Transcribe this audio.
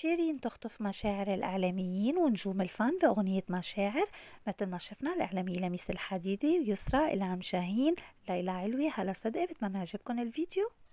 شيرين تخطف مشاعر الإعلاميين ونجوم الفن بأغنية مشاعر مثل ما شفنا الإعلامية لميس الحديدي ويسرى إلهام شاهين ليلى علوي هلا صدقي بتمنى يعجبكم الفيديو